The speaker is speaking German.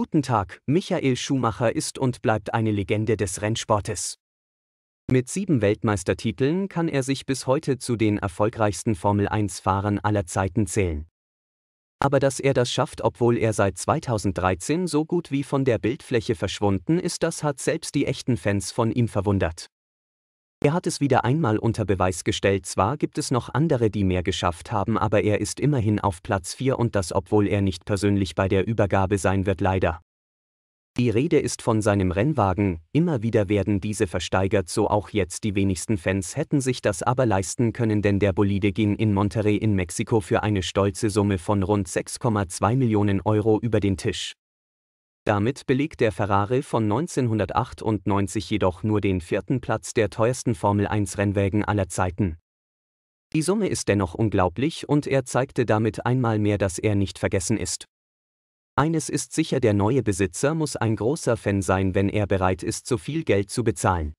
Guten Tag, Michael Schumacher ist und bleibt eine Legende des Rennsportes. Mit sieben Weltmeistertiteln kann er sich bis heute zu den erfolgreichsten Formel-1-Fahrern aller Zeiten zählen. Aber dass er das schafft, obwohl er seit 2013 so gut wie von der Bildfläche verschwunden ist, das hat selbst die echten Fans von ihm verwundert. Er hat es wieder einmal unter Beweis gestellt. Zwar gibt es noch andere, die mehr geschafft haben, aber er ist immerhin auf Platz 4 und das obwohl er nicht persönlich bei der Übergabe sein wird leider. Die Rede ist von seinem Rennwagen, immer wieder werden diese versteigert, so auch jetzt die wenigsten Fans hätten sich das aber leisten können, denn der Bolide ging in Monterrey in Mexiko für eine stolze Summe von rund 6,2 Millionen Euro über den Tisch. Damit belegt der Ferrari von 1998 jedoch nur den vierten Platz der teuersten Formel-1-Rennwägen aller Zeiten. Die Summe ist dennoch unglaublich und er zeigte damit einmal mehr, dass er nicht vergessen ist. Eines ist sicher, der neue Besitzer muss ein großer Fan sein, wenn er bereit ist, so viel Geld zu bezahlen.